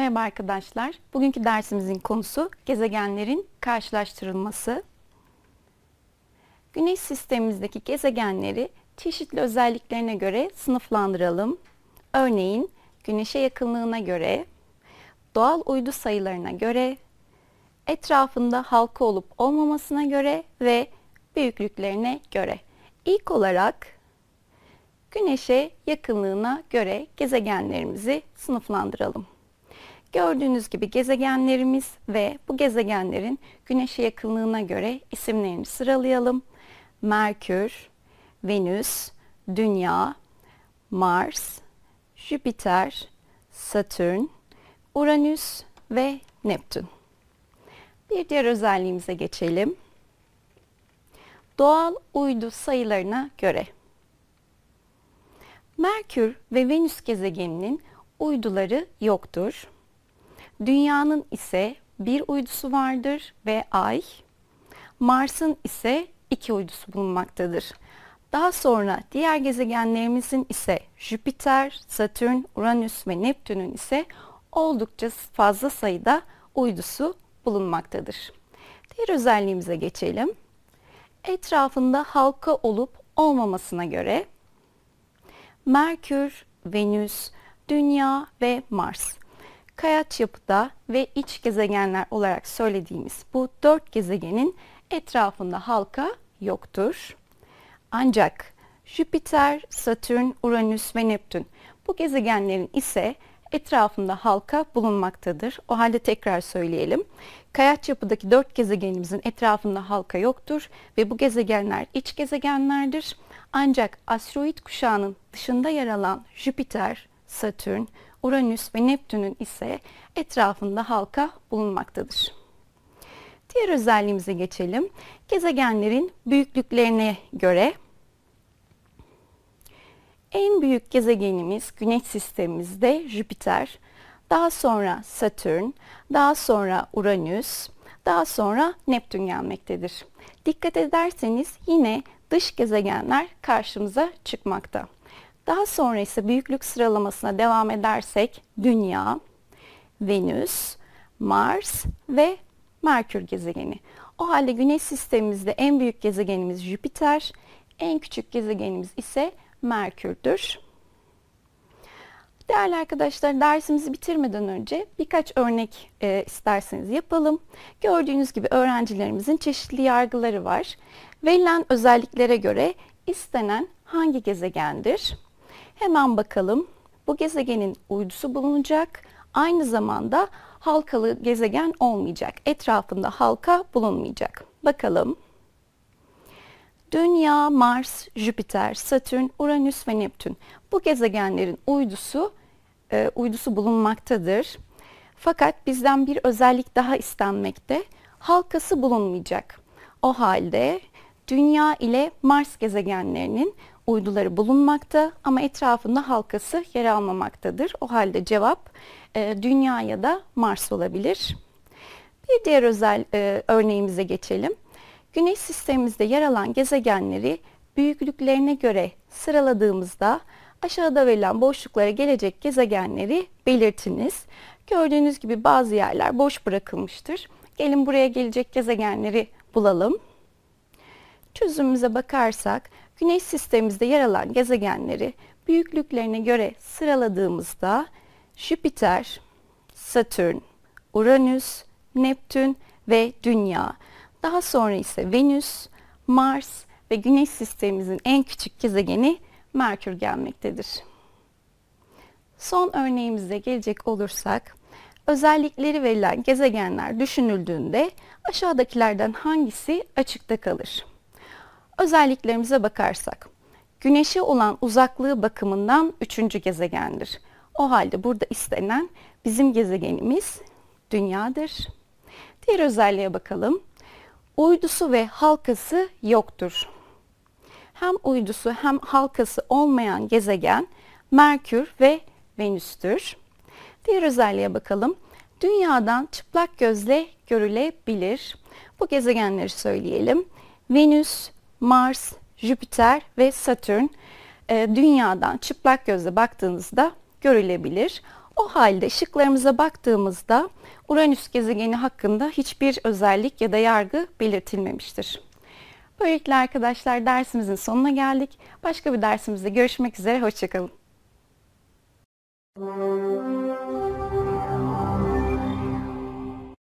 Merhaba arkadaşlar. Bugünkü dersimizin konusu gezegenlerin karşılaştırılması. Güneş sistemimizdeki gezegenleri çeşitli özelliklerine göre sınıflandıralım. Örneğin güneşe yakınlığına göre, doğal uydu sayılarına göre, etrafında halka olup olmamasına göre ve büyüklüklerine göre. İlk olarak güneşe yakınlığına göre gezegenlerimizi sınıflandıralım. Gördüğünüz gibi gezegenlerimiz ve bu gezegenlerin güneşe yakınlığına göre isimlerini sıralayalım. Merkür, Venüs, Dünya, Mars, Jüpiter, Satürn, Uranüs ve Neptün. Bir diğer özelliğimize geçelim. Doğal uydu sayılarına göre Merkür ve Venüs gezegeninin uyduları yoktur. Dünya'nın ise bir uydusu vardır ve Ay. Mars'ın ise iki uydusu bulunmaktadır. Daha sonra diğer gezegenlerimizin ise Jüpiter, Satürn, Uranüs ve Neptün'ün ise oldukça fazla sayıda uydusu bulunmaktadır. Diğer özelliğimize geçelim. Etrafında halka olup olmamasına göre Merkür, Venüs, Dünya ve Mars kayaç yapıda ve iç gezegenler olarak söylediğimiz bu dört gezegenin etrafında halka yoktur. Ancak Jüpiter, Satürn, Uranüs ve Neptün bu gezegenlerin ise etrafında halka bulunmaktadır. O halde tekrar söyleyelim. Kayaç yapıdaki dört gezegenimizin etrafında halka yoktur ve bu gezegenler iç gezegenlerdir. Ancak asteroid kuşağının dışında yer alan Jüpiter, Satürn, Uranüs ve Neptün'ün ise etrafında halka bulunmaktadır. Diğer özelliğimize geçelim. Gezegenlerin büyüklüklerine göre en büyük gezegenimiz Güneş sistemimizde Jüpiter, daha sonra Satürn, daha sonra Uranüs, daha sonra Neptün gelmektedir. Dikkat ederseniz yine dış gezegenler karşımıza çıkmakta. Daha sonra ise büyüklük sıralamasına devam edersek Dünya, Venüs, Mars ve Merkür gezegeni. O halde Güneş sistemimizde en büyük gezegenimiz Jüpiter, en küçük gezegenimiz ise Merkür'dür. Değerli arkadaşlar dersimizi bitirmeden önce birkaç örnek e, isterseniz yapalım. Gördüğünüz gibi öğrencilerimizin çeşitli yargıları var. Verilen özelliklere göre istenen hangi gezegendir? Hemen bakalım. Bu gezegenin uydusu bulunacak. Aynı zamanda halkalı gezegen olmayacak. Etrafında halka bulunmayacak. Bakalım. Dünya, Mars, Jüpiter, Satürn, Uranüs ve Neptün. Bu gezegenlerin uydusu e, uydusu bulunmaktadır. Fakat bizden bir özellik daha istenmekte. Halkası bulunmayacak. O halde Dünya ile Mars gezegenlerinin uyduları bulunmakta ama etrafında halkası yer almamaktadır. O halde cevap e, Dünya ya da Mars olabilir. Bir diğer özel e, örneğimize geçelim. Güneş sistemimizde yer alan gezegenleri büyüklüklerine göre sıraladığımızda aşağıda verilen boşluklara gelecek gezegenleri belirtiniz. Gördüğünüz gibi bazı yerler boş bırakılmıştır. Gelin buraya gelecek gezegenleri bulalım. Çözümümüze bakarsak Güneş sistemimizde yer alan gezegenleri büyüklüklerine göre sıraladığımızda Jüpiter, Satürn, Uranüs, Neptün ve Dünya. Daha sonra ise Venüs, Mars ve Güneş sistemimizin en küçük gezegeni Merkür gelmektedir. Son örneğimize gelecek olursak, özellikleri verilen gezegenler düşünüldüğünde aşağıdakilerden hangisi açıkta kalır? Özelliklerimize bakarsak, Güneş'e olan uzaklığı bakımından üçüncü gezegendir. O halde burada istenen bizim gezegenimiz Dünya'dır. Diğer özelliğe bakalım. Uydusu ve halkası yoktur. Hem uydusu hem halkası olmayan gezegen Merkür ve Venüs'tür. Diğer özelliğe bakalım. Dünyadan çıplak gözle görülebilir. Bu gezegenleri söyleyelim. Venüs, Mars, Jüpiter ve Satürn e, dünyadan çıplak gözle baktığınızda görülebilir. O halde ışıklarımıza baktığımızda Uranüs gezegeni hakkında hiçbir özellik ya da yargı belirtilmemiştir. Böylelikle arkadaşlar dersimizin sonuna geldik. Başka bir dersimizde görüşmek üzere, hoşçakalın. Müzik